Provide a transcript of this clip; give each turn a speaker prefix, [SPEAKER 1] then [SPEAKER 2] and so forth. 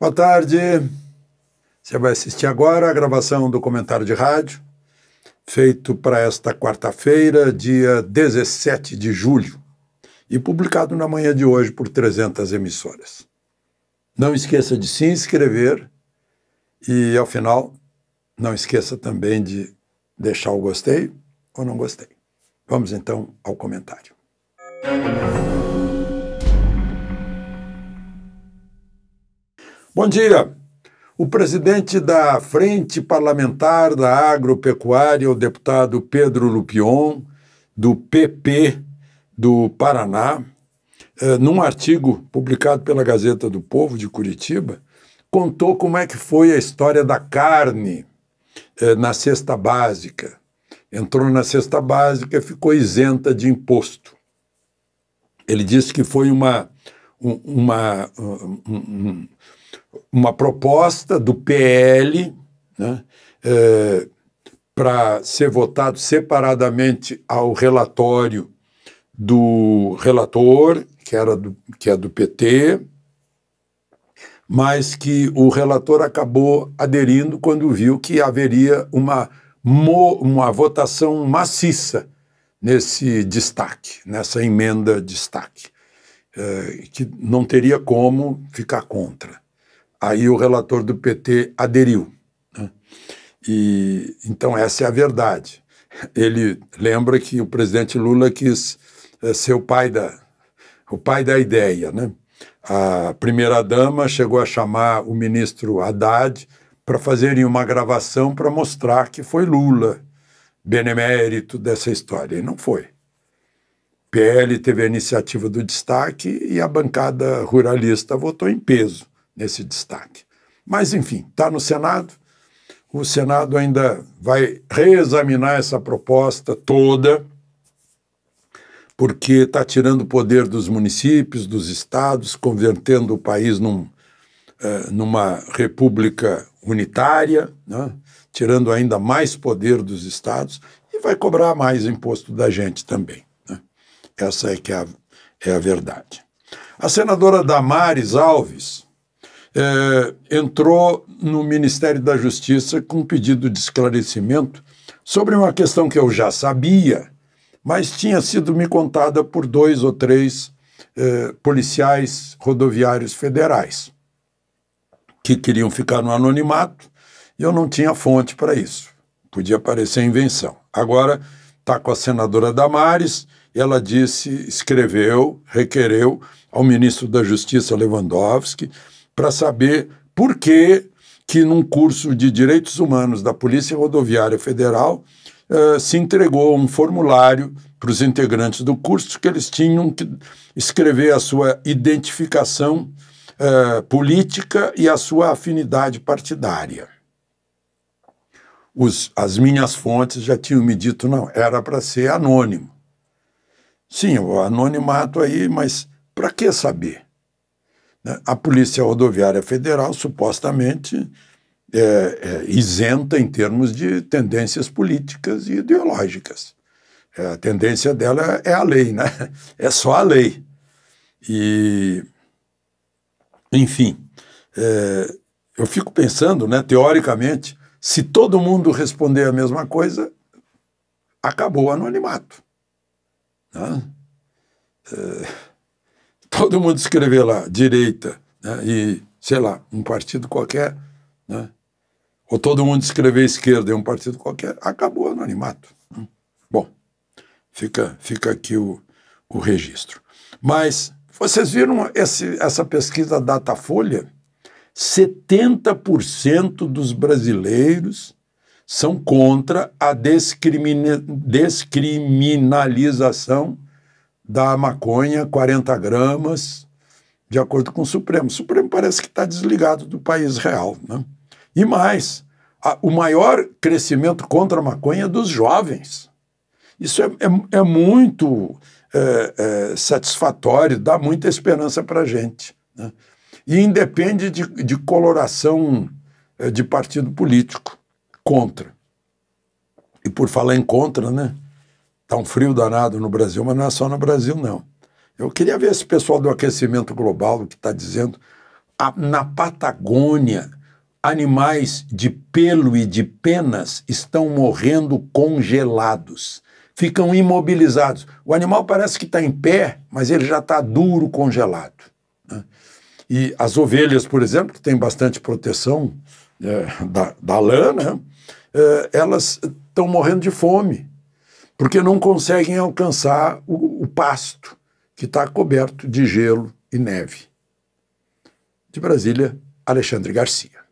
[SPEAKER 1] Boa tarde. Você vai assistir agora a gravação do comentário de rádio, feito para esta quarta-feira, dia 17 de julho, e publicado na manhã de hoje por 300 emissoras. Não esqueça de se inscrever e, ao final, não esqueça também de deixar o gostei ou não gostei. Vamos então ao comentário. Bom dia. O presidente da Frente Parlamentar da Agropecuária, o deputado Pedro Lupion, do PP do Paraná, eh, num artigo publicado pela Gazeta do Povo de Curitiba, contou como é que foi a história da carne eh, na cesta básica. Entrou na cesta básica e ficou isenta de imposto. Ele disse que foi uma, uma, uma proposta do PL né, é, para ser votado separadamente ao relatório do relator, que, era do, que é do PT, mas que o relator acabou aderindo quando viu que haveria uma, uma votação maciça nesse destaque, nessa emenda destaque, é, que não teria como ficar contra. Aí o relator do PT aderiu. Né? E então essa é a verdade. Ele lembra que o presidente Lula quis eh, ser o pai da o pai da ideia, né? A primeira dama chegou a chamar o ministro Haddad para fazerem uma gravação para mostrar que foi Lula benemérito dessa história. E não foi. PL teve a iniciativa do destaque e a bancada ruralista votou em peso nesse destaque. Mas, enfim, está no Senado. O Senado ainda vai reexaminar essa proposta toda, porque está tirando o poder dos municípios, dos estados, convertendo o país num, eh, numa república unitária, né? tirando ainda mais poder dos estados e vai cobrar mais imposto da gente também. Né? Essa é que é a, é a verdade. A senadora Damares Alves é, entrou no Ministério da Justiça com um pedido de esclarecimento sobre uma questão que eu já sabia, mas tinha sido me contada por dois ou três é, policiais rodoviários federais que queriam ficar no anonimato e eu não tinha fonte para isso. Podia parecer invenção. Agora está com a senadora Damares, ela disse, escreveu, requereu ao ministro da Justiça Lewandowski para saber por que, que num curso de Direitos Humanos da Polícia Rodoviária Federal uh, se entregou um formulário para os integrantes do curso que eles tinham que escrever a sua identificação uh, política e a sua afinidade partidária. Os, as minhas fontes já tinham me dito não, era para ser anônimo. Sim, o anonimato aí, mas para que saber? Né? A Polícia Rodoviária Federal, supostamente, é, é, isenta em termos de tendências políticas e ideológicas. É, a tendência dela é a lei, né? É só a lei. E, enfim, é, eu fico pensando, né, teoricamente, se todo mundo responder a mesma coisa, acabou o anonimato. Né? É, todo mundo escrever lá, direita, né? e, sei lá, um partido qualquer, né? ou todo mundo escrever esquerda e um partido qualquer, acabou o anonimato. Né? Bom, fica, fica aqui o, o registro. Mas vocês viram esse, essa pesquisa Datafolha? 70% dos brasileiros são contra a descrimina descriminalização da maconha, 40 gramas, de acordo com o Supremo. O Supremo parece que está desligado do país real. Né? E mais, a, o maior crescimento contra a maconha é dos jovens. Isso é, é, é muito é, é satisfatório, dá muita esperança para a gente. Né? E independe de, de coloração é, de partido político. Contra. E por falar em contra, né? Está um frio danado no Brasil, mas não é só no Brasil, não. Eu queria ver esse pessoal do aquecimento global, o que está dizendo. A, na Patagônia, animais de pelo e de penas estão morrendo congelados. Ficam imobilizados. O animal parece que está em pé, mas ele já está duro, congelado. Né? E as ovelhas, por exemplo, que têm bastante proteção é, da, da lã, né? é, elas estão morrendo de fome porque não conseguem alcançar o, o pasto que está coberto de gelo e neve. De Brasília, Alexandre Garcia.